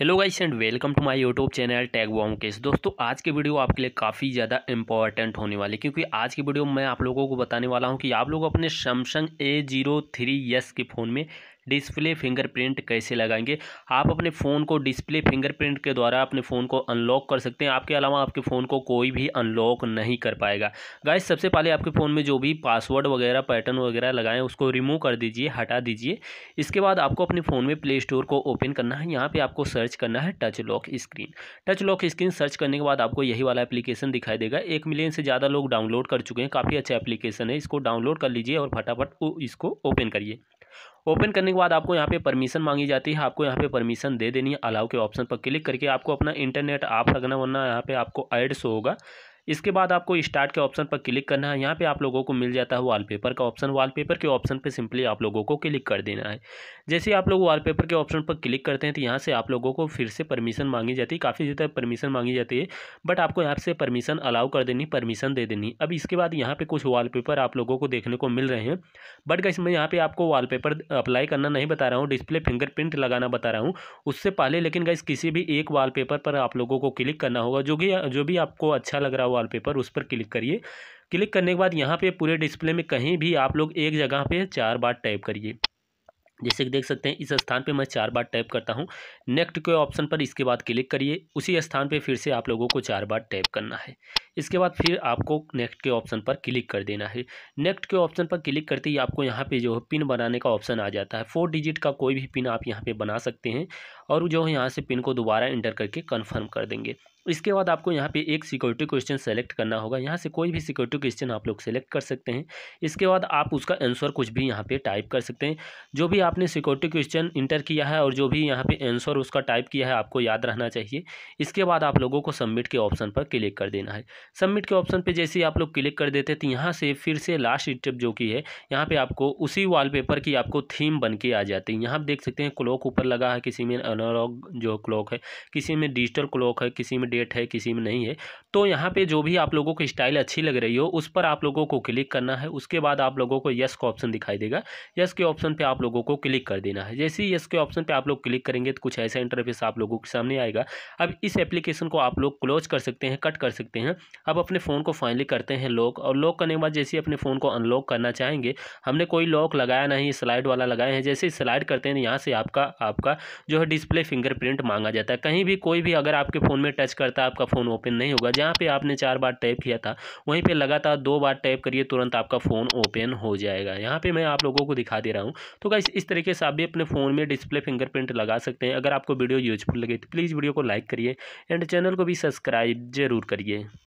hello guys and welcome to my YouTube channel टैग वॉम केस दोस्तों आज की वीडियो आपके लिए काफ़ी ज़्यादा इंपॉर्टेंट होने वाली क्योंकि आज की वीडियो में मैं आप लोगों को बताने वाला हूं कि आप लोग अपने Samsung A zero three S के फ़ोन में डिस्प्ले फिंगरप्रिंट कैसे लगाएंगे आप अपने फ़ोन को डिस्प्ले फिंगरप्रिंट के द्वारा अपने फ़ोन को अनलॉक कर सकते हैं आपके अलावा आपके फ़ोन को कोई भी अनलॉक नहीं कर पाएगा गाइस सबसे पहले आपके फ़ोन में जो भी पासवर्ड वगैरह पैटर्न वगैरह लगाएं उसको रिमूव कर दीजिए हटा दीजिए इसके बाद आपको अपने फ़ोन में प्ले स्टोर को ओपन करना है यहाँ पर आपको सर्च करना है touch lock screen touch lock screen search करने के बाद आपको यही वाला एप्लीकेशन दिखाई देगा एक मिलियन से ज़्यादा लोग डाउनलोड कर चुके हैं काफ़ी अच्छा एप्लीकेशन है इसको डाउनलोड कर लीजिए और फटाफट इसको ओपन करिए ओपन करने के बाद आपको यहाँ पे परमिशन मांगी जाती है आपको यहाँ पे परमिशन दे देनी है अलाउ के ऑप्शन पर क्लिक करके आपको अपना इंटरनेट आप रखना वरना यहाँ पे आपको ऐड शो होगा इसके बाद आपको स्टार्ट के ऑप्शन पर क्लिक करना है यहाँ पे आप लोगों को मिल जाता है वॉलपेपर का ऑप्शन वॉलपेपर के ऑप्शन पे सिंपली आप लोगों को क्लिक कर देना है जैसे आप लोग वॉलपेपर के ऑप्शन पर क्लिक करते हैं तो यहाँ से आप लोगों को फिर से परमिशन मांगी जाती है काफ़ी ज़्यादा परमिशन मांगी जाती है बट आपको यहाँ से परमिशन अलाउ कर देनी परमिशन दे देनी अब इसके बाद यहाँ पर कुछ वाल आप लोगों को देखने को मिल रहे हैं बट कैसे मैं यहाँ पर आपको वाल अप्लाई करना नहीं बता रहा हूँ डिस्प्ले फिंगरप्रिंट लगाना बता रहा हूँ उससे पहले लेकिन गैस किसी भी एक वाल पर आप लोगों को क्लिक करना होगा जो कि जो भी आपको अच्छा लग रहा हो वॉलपेपर उस पर क्लिक करिए क्लिक करने के बाद यहाँ पे पूरे डिस्प्ले में कहीं भी आप लोग एक जगह पे चार बार टाइप करिए जैसे कि देख सकते हैं इस स्थान पे मैं चार बार टाइप करता हूँ नेक्स्ट के ऑप्शन पर इसके बाद क्लिक करिए उसी स्थान पे फिर से आप लोगों को चार बार टाइप करना है इसके बाद फिर आपको नेक्स्ट के ऑप्शन पर क्लिक कर देना है नेक्स्ट के ऑप्शन पर क्लिक करते ही आपको यहाँ पे जो है पिन बनाने का ऑप्शन आ जाता है फोर डिजिट का कोई भी पिन आप यहाँ पे बना सकते हैं और जो है यहाँ से पिन को दोबारा इंटर करके कन्फर्म कर देंगे इसके बाद आपको यहाँ पे एक सिक्योरिटी क्वेश्चन सेलेक्ट करना होगा यहाँ से कोई भी सिक्योरिटी क्वेश्चन आप लोग सेलेक्ट कर सकते हैं इसके बाद आप उसका आंसर कुछ भी यहाँ पे टाइप कर सकते हैं जो भी आपने सिक्योरिटी क्वेश्चन इंटर किया है और जो भी यहाँ पे आंसर उसका टाइप किया है आपको याद रहना चाहिए इसके बाद आप लोगों को सबमिट के ऑप्शन पर क्लिक कर देना है सबमिट के ऑप्शन पे जैसे ही आप लोग क्लिक कर देते हैं तो यहाँ से फिर से लास्ट स्टेप जो कि है यहाँ पे आपको उसी वॉलपेपर की आपको थीम बन के आ जाती है यहाँ देख सकते हैं क्लॉक ऊपर लगा है किसी में अनोलॉग जो क्लॉक है किसी में डिजिटल क्लॉक है किसी में डेट है किसी में नहीं है तो यहाँ पर जो भी आप लोगों को स्टाइल अच्छी लग रही हो उस पर आप लोगों को क्लिक करना है उसके बाद आप लोगों को यस का ऑप्शन दिखाई देगा यस के ऑप्शन पर आप लोगों को क्लिक कर देना है जैसे ही यस के ऑप्शन पर आप लोग क्लिक करेंगे तो कुछ ऐसा इंटरफेस आप लोगों के सामने आएगा अब इस एप्लीकेशन को आप लोग क्लोज कर सकते हैं कट कर सकते हैं अब अपने फ़ोन को फाइनली करते हैं लॉक और लॉक करने के बाद जैसे ही अपने फ़ोन को अनलॉक करना चाहेंगे हमने कोई लॉक लगाया नहीं स्लाइड वाला लगाए हैं जैसे ही स्लाइड करते हैं यहाँ से आपका आपका जो है डिस्प्ले फिंगरप्रिंट मांगा जाता है कहीं भी कोई भी अगर आपके फ़ोन में टच करता है आपका फ़ोन ओपन नहीं होगा जहाँ पर आपने चार बार टैप किया था वहीं पर लगातार दो बार टैप करिए तुरंत आपका फ़ोन ओपन हो जाएगा यहाँ पर मैं आप लोगों को दिखा दे रहा हूँ तो क्या इस तरीके से आप भी अपने फ़ोन में डिस्प्ले फिंगरप्रिंट लगा सकते हैं अगर आपको वीडियो यूजफुल लगे तो प्लीज़ वीडियो को लाइक करिए एंड चैनल को भी सब्सक्राइब जरूर करिए